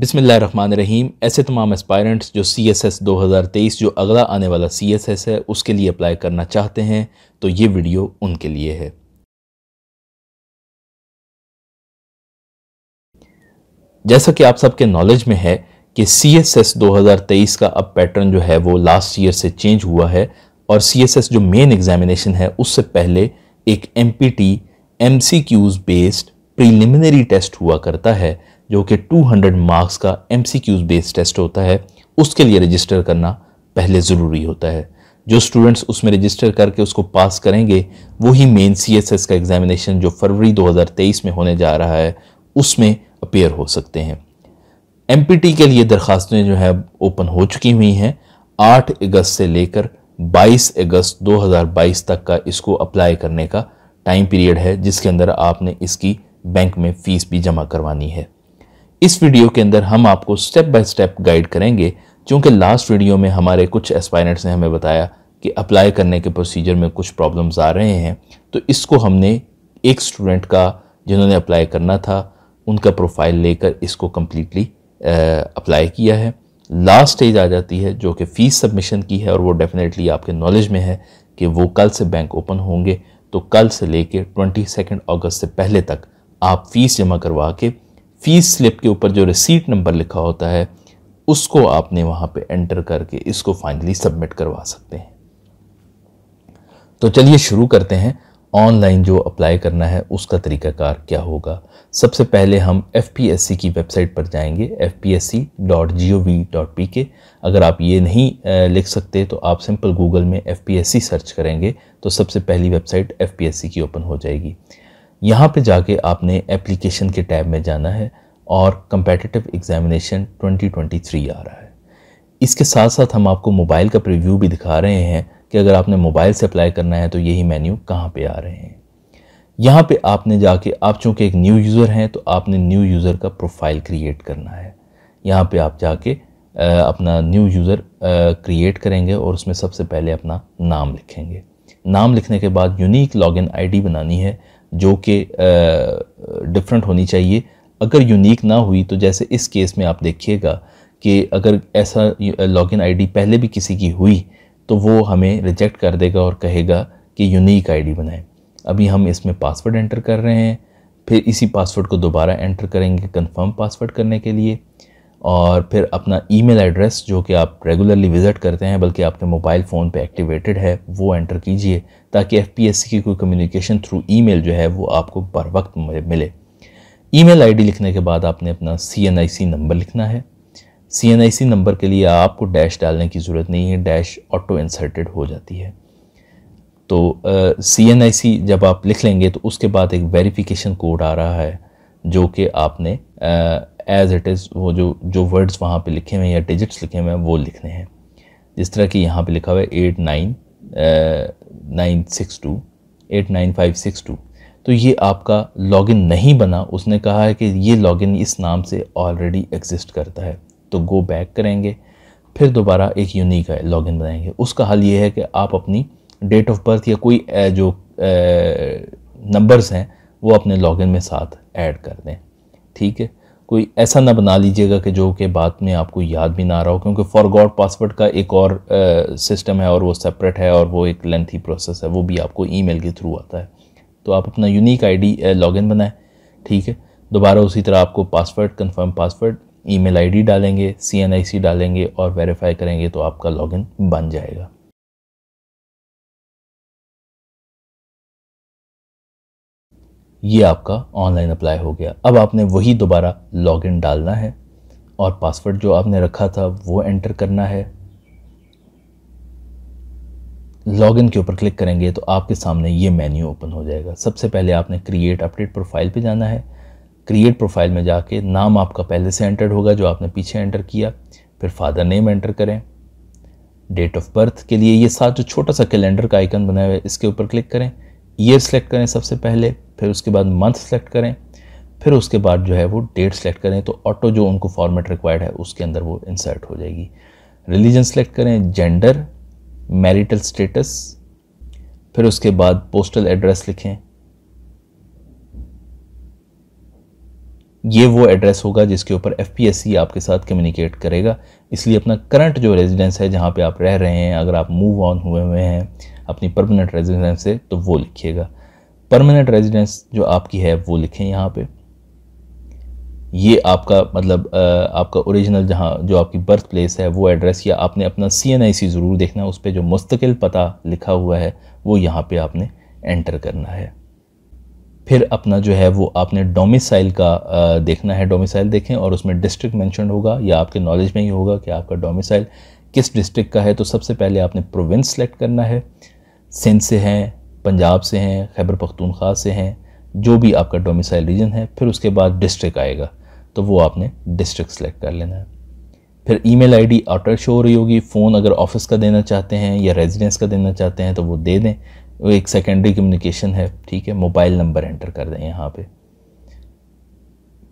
बिसमिल्ल रहीम ऐसे तमाम एस्पायरेंट्स जो सी एस एस दो हज़ार तेईस जो अगला आने वाला सी एस एस है उसके लिए अप्लाई करना चाहते हैं तो ये वीडियो उनके लिए है जैसा कि आप सबके नॉलेज में है कि सी एस एस दो हज़ार तेईस का अब पैटर्न जो है वो लास्ट ईयर से चेंज हुआ है और सी एस एस जो मेन एग्जामिनेशन है उससे पहले एक M P T M C Qs based preliminary test हुआ करता है जो कि 200 मार्क्स का एम बेस्ड टेस्ट होता है उसके लिए रजिस्टर करना पहले ज़रूरी होता है जो स्टूडेंट्स उसमें रजिस्टर करके उसको पास करेंगे वही मेन सी का एग्ज़ामिनेशन जो फरवरी 2023 में होने जा रहा है उसमें अपेयर हो सकते हैं एम के लिए दरख्वास्तें जो है ओपन हो चुकी हुई हैं आठ अगस्त से लेकर 22 अगस्त 2022 तक का इसको अप्लाई करने का टाइम पीरियड है जिसके अंदर आपने इसकी बैंक में फ़ीस भी जमा करवानी है इस वीडियो के अंदर हम आपको स्टेप बाय स्टेप गाइड करेंगे क्योंकि लास्ट वीडियो में हमारे कुछ एस्पायरेंट्स ने हमें बताया कि अप्लाई करने के प्रोसीजर में कुछ प्रॉब्लम्स आ रहे हैं तो इसको हमने एक स्टूडेंट का जिन्होंने अप्लाई करना था उनका प्रोफाइल लेकर इसको कम्प्लीटली अप्लाई किया है लास्ट स्टेज आ जाती है जो कि फ़ीस सबमिशन की है और वो डेफिनेटली आपके नॉलेज में है कि वो कल से बैंक ओपन होंगे तो कल से लेके ट्वेंटी सेकेंड अगस्त से पहले तक आप फ़ीस जमा करवा के फीस स्लिप के ऊपर जो रिसीट नंबर लिखा होता है उसको आपने वहां पे एंटर करके इसको फाइनली सबमिट करवा सकते हैं तो चलिए शुरू करते हैं ऑनलाइन जो अप्लाई करना है उसका तरीकाकार क्या होगा सबसे पहले हम एफ की वेबसाइट पर जाएंगे एफ अगर आप ये नहीं लिख सकते तो आप सिंपल गूगल में एफ सर्च करेंगे तो सबसे पहली वेबसाइट एफ की ओपन हो जाएगी यहाँ पे जाके आपने एप्लीकेशन के टैब में जाना है और कंपेटिटिव एग्जामिनेशन 2023 आ रहा है इसके साथ साथ हम आपको मोबाइल का प्रीव्यू भी दिखा रहे हैं कि अगर आपने मोबाइल से अप्लाई करना है तो यही मेन्यू कहाँ पे आ रहे हैं यहाँ पे आपने जाके आप चूँकि एक न्यू यूज़र हैं तो आपने न्यू यूज़र का प्रोफाइल क्रिएट करना है यहाँ पे आप जाके अपना न्यू यूज़र क्रिएट करेंगे और उसमें सबसे पहले अपना नाम लिखेंगे नाम लिखने के बाद यूनिक लॉगिन आईडी बनानी है जो कि डिफरेंट होनी चाहिए अगर यूनिक ना हुई तो जैसे इस केस में आप देखिएगा कि अगर ऐसा लॉगिन आईडी पहले भी किसी की हुई तो वो हमें रिजेक्ट कर देगा और कहेगा कि यूनिक आईडी बनाएं अभी हम इसमें पासवर्ड एंटर कर रहे हैं फिर इसी पासवर्ड को दोबारा एंटर करेंगे कंफर्म पासवर्ड करने के लिए और फिर अपना ईमेल एड्रेस जो कि आप रेगुलरली विज़िट करते हैं बल्कि आपके मोबाइल फ़ोन पे एक्टिवेटेड है वो एंटर कीजिए ताकि एफ की कोई कम्युनिकेशन थ्रू ईमेल जो है वो आपको बर वक्त मिले ईमेल आईडी लिखने के बाद आपने अपना सी नंबर लिखना है सी नंबर के लिए आपको डैश डालने की ज़रूरत नहीं है डैश ऑटो इंसर्टेड हो जाती है तो सी जब आप लिख लेंगे तो उसके बाद एक वेरिफिकेशन कोड आ रहा है जो कि आपने uh, एज इट इज़ वो जो जो वर्ड्स वहाँ पे लिखे हुए हैं या डिजिट्स लिखे हुए हैं वो लिखने हैं जिस तरह कि यहाँ पे लिखा हुआ है eight nine nine six two eight nine five six two तो ये आपका लॉगिन नहीं बना उसने कहा है कि ये लॉगिन इस नाम से ऑलरेडी एग्जिस्ट करता है तो गो बैक करेंगे फिर दोबारा एक यूनिक लॉगिन बनाएंगे उसका हल ये है कि आप अपनी डेट ऑफ बर्थ या कोई uh, जो नंबर्स uh, हैं वो अपने लॉगिन में साथ ऐड कर दें ठीक है कोई ऐसा ना बना लीजिएगा कि जो कि बाद में आपको याद भी ना रहा हो क्योंकि फॉर गॉड पासवर्ड का एक और सिस्टम है और वो सेपरेट है और वो एक लेंथी प्रोसेस है वो भी आपको ईमेल के थ्रू आता है तो आप अपना यूनिक आईडी लॉगिन बनाएं ठीक है दोबारा उसी तरह आपको password confirm password email ID डालेंगे सीएनआईसी डालेंगे और वेरीफाई करेंगे तो आपका लॉगिन बन जाएगा ये आपका ऑनलाइन अप्लाई हो गया अब आपने वही दोबारा लॉगिन डालना है और पासवर्ड जो आपने रखा था वो एंटर करना है लॉगिन के ऊपर क्लिक करेंगे तो आपके सामने ये मेन्यू ओपन हो जाएगा सबसे पहले आपने क्रिएट अपडेट प्रोफाइल पे जाना है क्रिएट प्रोफाइल में जाके नाम आपका पहले से एंटर्ड होगा जो आपने पीछे एंटर किया फिर फादर नेम एंटर करें डेट ऑफ बर्थ के लिए ये साथ जो छोटा सा कैलेंडर का आइकन बनाया हुआ है इसके ऊपर क्लिक करें ईयर सेलेक्ट करें सबसे पहले फिर उसके बाद मंथ सेलेक्ट करें फिर उसके बाद जो है वो डेट सेलेक्ट करें तो ऑटो जो उनको फॉर्मेट रिक्वायर्ड है उसके अंदर वो इंसर्ट हो जाएगी रिलीजन सेलेक्ट करें जेंडर मैरिटल स्टेटस फिर उसके बाद पोस्टल एड्रेस लिखें ये वो एड्रेस होगा जिसके ऊपर एफ आपके साथ कम्युनिकेट करेगा इसलिए अपना करंट जो रेजिडेंस है जहाँ पे आप रह रहे हैं अगर आप मूव ऑन हुए हुए हैं अपनी परमानेंट रेजिडेंस से तो वो लिखिएगा परमानेंट रेजिडेंस जो आपकी है वो लिखें यहाँ पे ये आपका मतलब आपका ओरिजिनल जहाँ जो आपकी बर्थ प्लेस है वो एड्रेस या आपने अपना सी एन आई सी ज़रूर देखना है उस पर जो मुस्तकिल पता लिखा हुआ है वो यहाँ पे आपने एंटर करना है फिर अपना जो है वो आपने डोमिसाइल का देखना है डोमिसाइल देखें और उसमें डिस्ट्रिक्ट मैंशन होगा या आपके नॉलेज में ही होगा कि आपका डोमिसाइल किस डिस्ट्रिक्ट का है तो सबसे पहले आपने प्रोविंस सेलेक्ट करना है सिंध से हैं पंजाब से हैं खैबर पख्तूनख्वा से हैं जो भी आपका डोमिसाइल रीजन है फिर उसके बाद डिस्ट्रिक्ट आएगा तो वो आपने डिस्ट्रिक्ट सेलेक्ट कर लेना है फिर ईमेल आईडी आउटर शो हो रही होगी फ़ोन अगर ऑफिस का देना चाहते हैं या रेजिडेंस का देना चाहते हैं तो वो दे दें वो एक सेकेंडरी कम्युनिकेशन है ठीक है मोबाइल नंबर एंटर कर दें यहाँ पे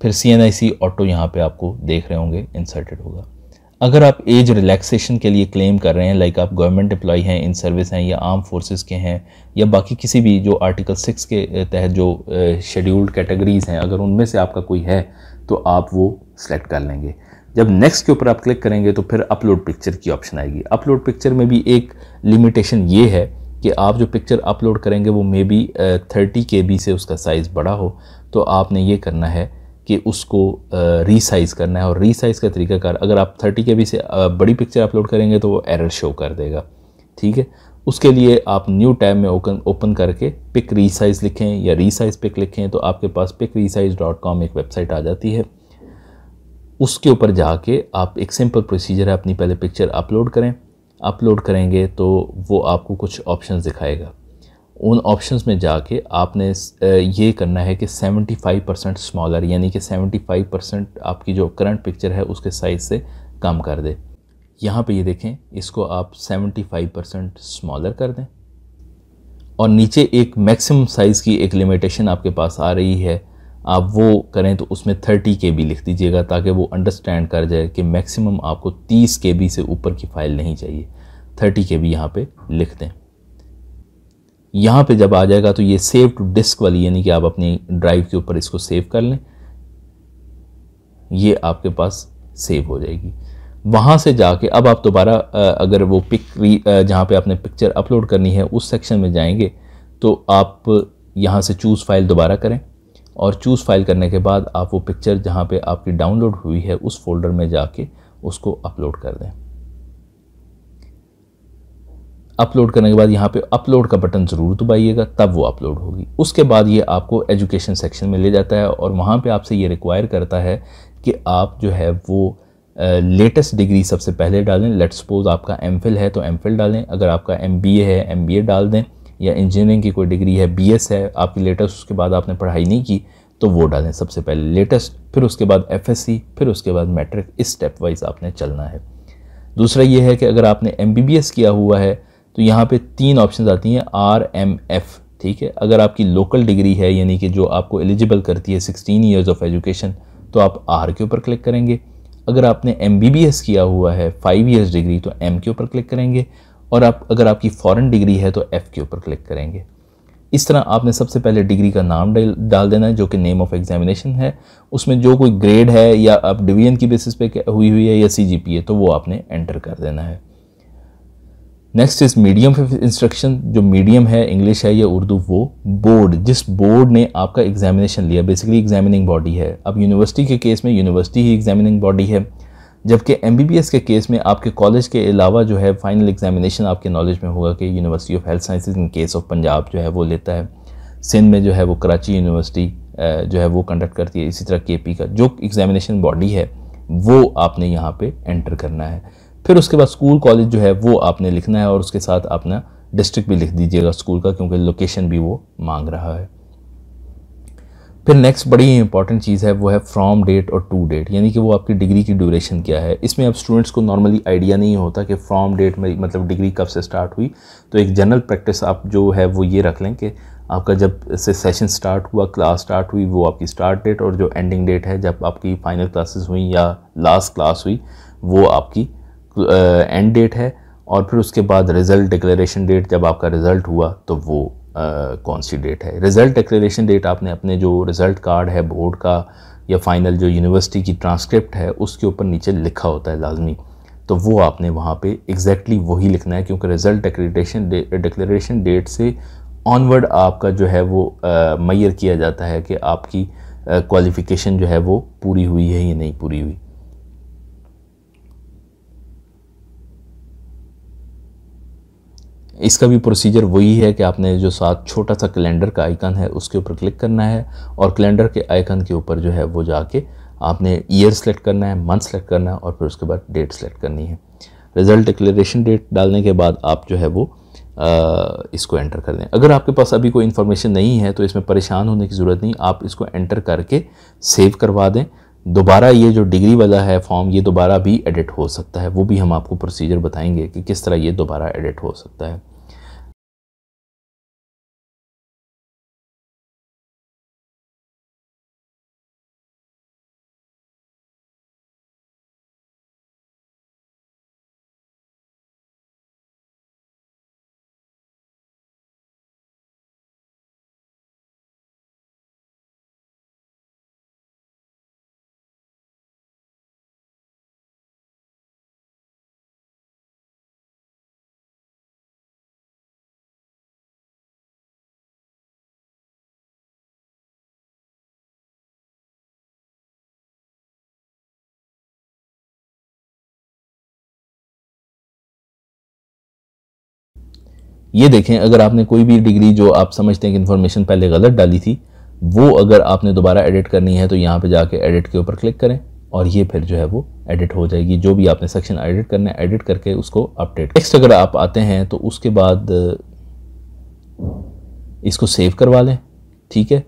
फिर सी एन आई सी ऑटो यहाँ पर आपको देख रहे होंगे इंसर्टेड होगा अगर आप एज रिलैक्सेशन के लिए क्लेम कर रहे हैं लाइक आप गवर्नमेंट एम्प्लॉय हैं इन सर्विस हैं या आर्म फोर्सेस के हैं या बाकी किसी भी जो आर्टिकल सिक्स के तहत जो शेड्यूल्ड कैटेगरीज़ हैं अगर उनमें से आपका कोई है तो आप वो सिलेक्ट कर लेंगे जब नेक्स्ट के ऊपर आप क्लिक करेंगे तो फिर अपलोड पिक्चर की ऑप्शन आएगी अपलोड पिक्चर में भी एक लिमिटेशन ये है कि आप जो पिक्चर अपलोड करेंगे वो maybe thirty K B से उसका साइज़ बड़ा हो तो आपने ये करना है कि उसको रीसाइज़ करना है और रीसाइज़ का तरीकाकार अगर आप थर्टी के बी से बड़ी पिक्चर अपलोड करेंगे तो वो एरर शो कर देगा ठीक है उसके लिए आप न्यू टैब में ओपन ओपन करके पिक रीसाइज लिखें या रीसाइज पिक लिखें तो आपके पास पिक रीसाइज डॉट कॉम एक वेबसाइट आ जाती है उसके ऊपर जाके आप एक सिंपल प्रोसीजर है अपनी पहले पिक्चर अपलोड करें अपलोड करेंगे तो वो आपको कुछ ऑप्शन दिखाएगा उन ऑप्शंस में जाके आपने ये करना है कि 75 परसेंट स्मॉलर यानी कि 75 परसेंट आपकी जो करंट पिक्चर है उसके साइज़ से कम कर दे यहाँ पे ये देखें इसको आप 75 परसेंट स्मॉलर कर दें और नीचे एक मैक्सिमम साइज़ की एक लिमिटेशन आपके पास आ रही है आप वो करें तो उसमें थर्टी के बी लिख दीजिएगा ताकि वो अंडरस्टैंड कर जाए कि मैक्सिमम आपको तीस के बी से ऊपर की फ़ाइल नहीं चाहिए थर्टी के बी यहाँ पर लिख दें यहाँ पे जब आ जाएगा तो ये सेव टू डिस्क वाली यानी कि आप अपनी ड्राइव के ऊपर इसको सेव कर लें ये आपके पास सेव हो जाएगी वहाँ से जाके अब आप दोबारा अगर वो पिक जहाँ पे आपने पिक्चर अपलोड करनी है उस सेक्शन में जाएंगे तो आप यहाँ से चूज़ फाइल दोबारा करें और चूज़ फाइल करने के बाद आप वो पिक्चर जहाँ पे आपकी डाउनलोड हुई है उस फोल्डर में जाके उसको अपलोड कर दें अपलोड करने के बाद यहाँ पे अपलोड का बटन ज़रूर दबाइएगा तब वो अपलोड होगी उसके बाद ये आपको एजुकेशन सेक्शन में ले जाता है और वहाँ पे आपसे ये रिक्वायर करता है कि आप जो है वो लेटेस्ट डिग्री सबसे पहले डालें लेट सपोज़ आपका एम है तो एम डालें अगर आपका एम है एम डाल दें या इंजीनियरिंग की कोई डिग्री है बी है आपकी लेटेस्ट उसके बाद आपने पढ़ाई नहीं की तो वो डालें सबसे पहले लेटेस्ट फिर उसके बाद एफ फिर उसके बाद मैट्रिक इस स्टेप वाइज आपने चलना है दूसरा ये है कि अगर आपने एम किया हुआ है तो यहाँ पे तीन ऑप्शन आती हैं आर एम एफ़ ठीक है अगर आपकी लोकल डिग्री है यानी कि जो आपको एलिजिबल करती है सिक्सटीन ईयर्स ऑफ एजुकेशन तो आप आर के ऊपर क्लिक करेंगे अगर आपने एम बी बी एस किया हुआ है फाइव ईयर्स डिग्री तो एम के ऊपर क्लिक करेंगे और आप अगर आपकी फ़ॉरन डिग्री है तो एफ़ के ऊपर क्लिक करेंगे इस तरह आपने सबसे पहले डिग्री का नाम डाल देना है जो कि नेम ऑफ एग्जामिनेशन है उसमें जो कोई ग्रेड है या आप डिवीजन की बेसिस पे हुई हुई है या सी जी पी है तो वो आपने एंटर कर देना है नेक्स्ट इज़ मीडियम इंस्ट्रक्शन जो मीडियम है इंग्लिश है या उर्दू वो बोर्ड जिस बोर्ड ने आपका एग्जामिनेशन लिया बेसिकली एग्जामिनिंग बॉडी है अब यूनिवर्सिटी के केस में यूनिवर्सिटी ही एग्जामिनिंग बॉडी है जबकि एम के केस में आपके कॉलेज के अलावा जो है फाइनल एग्जामिनेशन आपके नॉलेज में होगा कि university of health sciences in case of Punjab जो है वो लेता है सिंध में जो है वो कराची यूनिवर्सिटी जो है वो कंडक्ट करती है इसी तरह के का जो एग्जामिनेशन बॉडी है वो आपने यहाँ पे एंटर करना है फिर उसके बाद स्कूल कॉलेज जो है वो आपने लिखना है और उसके साथ अपना डिस्ट्रिक्ट भी लिख दीजिएगा स्कूल का क्योंकि लोकेशन भी वो मांग रहा है फिर नेक्स्ट बड़ी इंपॉर्टेंट चीज़ है वो है फ्रॉम डेट और टू डेट यानी कि वो आपकी डिग्री की ड्यूरेशन क्या है इसमें अब स्टूडेंट्स को नॉर्मली आइडिया नहीं होता कि फ्रॉम डेट में मतलब डिग्री कब से स्टार्ट हुई तो एक जनरल प्रैक्टिस आप जो है वो ये रख लें कि आपका जब से सेशन स्टार्ट हुआ क्लास स्टार्ट हुई वो आपकी स्टार्ट डेट और जो एंडिंग डेट है जब आपकी फ़ाइनल क्लासेस हुई या लास्ट क्लास हुई वो आपकी एंड डेट है और फिर उसके बाद रिज़ल्ट डिक्लेरेशन डेट जब आपका रिज़ल्ट हुआ तो वो आ, कौन सी डेट है रिज़ल्ट डिक्लेरेशन डेट आपने अपने जो रिज़ल्ट कार्ड है बोर्ड का या फाइनल जो यूनिवर्सिटी की ट्रांसक्रिप्ट है उसके ऊपर नीचे लिखा होता है लाजमी तो वो आपने वहाँ पे एग्जैक्टली exactly वही लिखना है क्योंकि रिज़ल्ट डिक्लेरेशन डिक्लेरेशन डेट से ऑनवर्ड आपका जो है वो मैयर किया जाता है कि आपकी क्वालिफ़िकेशन जो है वो पूरी हुई है या नहीं पूरी हुई इसका भी प्रोसीजर वही है कि आपने जो साथ छोटा सा कैलेंडर का आइकन है उसके ऊपर क्लिक करना है और कैलेंडर के आइकन के ऊपर जो है वो जाके आपने ईयर सेलेक्ट करना है मंथ सेलेक्ट करना है और फिर उसके बाद डेट सेलेक्ट करनी है रिज़ल्ट डिक्लेरेशन डेट डालने के बाद आप जो है वो आ, इसको एंटर कर दें अगर आपके पास अभी कोई इन्फॉर्मेशन नहीं है तो इसमें परेशान होने की ज़रूरत नहीं आप इसको एंटर करके सेव करवा दें दोबारा ये जो डिग्री वाला है फॉर्म ये दोबारा भी एडिट हो सकता है वो भी हम आपको प्रोसीजर बताएंगे कि किस तरह ये दोबारा एडिट हो सकता है ये देखें अगर आपने कोई भी डिग्री जो आप समझते हैं कि इन्फॉर्मेशन पहले गलत डाली थी वो अगर आपने दोबारा एडिट करनी है तो यहाँ पे जाके एडिट के ऊपर क्लिक करें और ये फिर जो है वो एडिट हो जाएगी जो भी आपने सेक्शन एडिट करना है एडिट करके उसको अपडेट नेक्स्ट अगर आप आते हैं तो उसके बाद इसको सेव करवा लें ठीक है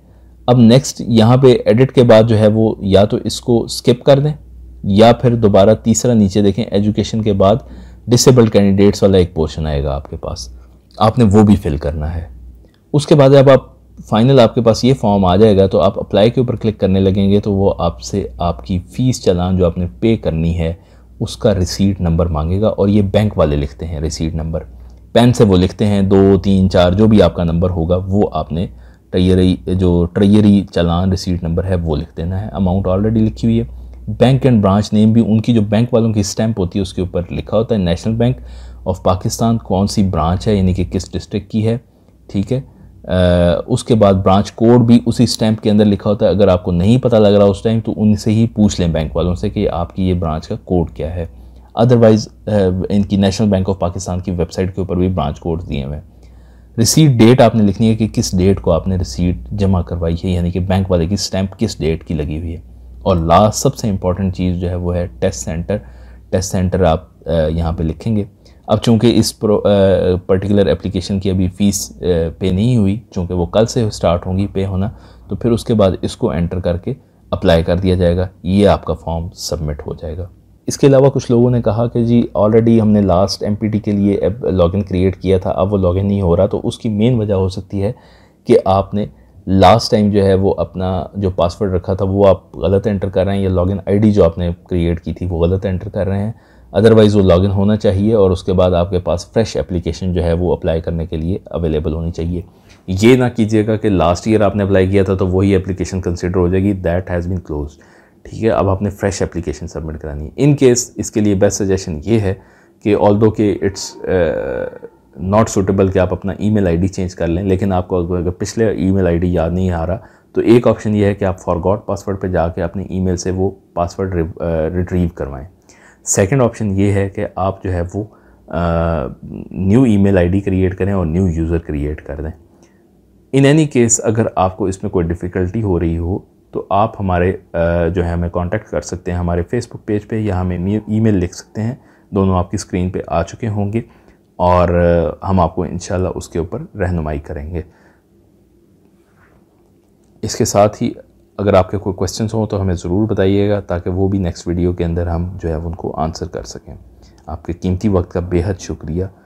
अब नेक्स्ट यहाँ पे एडिट के बाद जो है वो या तो इसको स्किप कर दें या फिर दोबारा तीसरा नीचे देखें एजुकेशन के बाद डिसेबल्ड कैंडिडेट्स वाला एक पोर्शन आएगा आपके पास आपने वो भी फिल करना है उसके बाद जब आप फाइनल आपके पास ये फॉर्म आ जाएगा तो आप अप्लाई के ऊपर क्लिक करने लगेंगे तो वो आपसे आपकी फ़ीस चलान जो आपने पे करनी है उसका रिसीट नंबर मांगेगा और ये बैंक वाले लिखते हैं रिसीट नंबर पेन से वो लिखते हैं दो तीन चार जो भी आपका नंबर होगा वो आपने ट्रेयरी जो ट्रेयरी चलान रिसीट नंबर है वो लिख देना है अमाउंट ऑलरेडी लिखी हुई है बैंक एंड ब्रांच नेम भी उनकी जो बैंक वालों की स्टैंप होती है उसके ऊपर लिखा होता है नेशनल बैंक ऑफ पाकिस्तान कौन सी ब्रांच है यानी कि किस डिस्ट्रिक्ट की है ठीक है आ, उसके बाद ब्रांच कोड भी उसी स्टैम्प के अंदर लिखा होता है अगर आपको नहीं पता लग रहा उस टाइम तो उनसे ही पूछ लें बैंक वालों से कि आपकी ये ब्रांच का कोड क्या है अदरवाइज़ इनकी नेशनल बैंक ऑफ पाकिस्तान की वेबसाइट के ऊपर भी ब्रांच कोड दिए हुए हैं रिसीट डेट आपने लिखनी है कि किस डेट को आपने रिसीट जमा करवाई है यानी कि बैंक वाले की स्टैंप किस डेट की लगी हुई है और लास्ट सबसे इंपॉर्टेंट चीज़ जो है वो है टेस्ट सेंटर टेस्ट सेंटर आप यहाँ पे लिखेंगे अब चूंकि इस प्रो पर्टिकुलर एप्लीकेशन की अभी फ़ीस पे नहीं हुई चूंकि वो कल से स्टार्ट होंगी पे होना तो फिर उसके बाद इसको एंटर करके अप्लाई कर दिया जाएगा ये आपका फॉर्म सबमिट हो जाएगा इसके अलावा कुछ लोगों ने कहा कि जी ऑलरेडी हमने लास्ट एम के लिए लॉगिन क्रिएट किया था अब वो लॉगिन नहीं हो रहा तो उसकी मेन वजह हो सकती है कि आपने लास्ट टाइम जो है वो अपना जो पासवर्ड रखा था वो आप गलत एंटर कर रहे हैं या लॉगिन आईडी जो आपने क्रिएट की थी वो गलत एंटर कर रहे हैं अदरवाइज़ वो लॉगिन होना चाहिए और उसके बाद आपके पास फ्रेश एप्लीकेशन जो है वो अप्लाई करने के लिए अवेलेबल होनी चाहिए ये ना कीजिएगा कि लास्ट ईयर आपने अप्लाई किया था तो वही एप्लीकेशन कंसिडर हो जाएगी दैट हैज़ बीन क्लोज ठीक है अब आपने फ्रेश एप्लीकेशन सबमिट करानी है इन केस इसके लिए बेस्ट सजेशन ये है कि ऑल दो कि इट्स नॉट सूटेबल कि आप अपना आई डी चेंज कर लें लेकिन आपको अगर पिछले आई डी याद नहीं आ रहा तो एक ऑप्शन ये है कि आप फॉरगॉट पासवर्ड पर जाके अपने मेल से वो पासवर्ड रिट्रीव करवाएँ सेकंड ऑप्शन ये है कि आप जो है वो न्यू ईमेल आईडी क्रिएट करें और न्यू यूज़र क्रिएट कर दें इन एनी केस अगर आपको इसमें कोई डिफ़िकल्टी हो रही हो तो आप हमारे जो है हमें कांटेक्ट कर सकते हैं हमारे फेसबुक पेज पे या हमें मेल लिख सकते हैं दोनों आपकी स्क्रीन पे आ चुके होंगे और हम आपको इन उसके ऊपर रहनुमाई करेंगे इसके साथ ही अगर आपके कोई क्वेश्चन हों तो हमें ज़रूर बताइएगा ताकि वो भी नेक्स्ट वीडियो के अंदर हम जो है उनको आंसर कर सकें आपके कीमती वक्त का बेहद शुक्रिया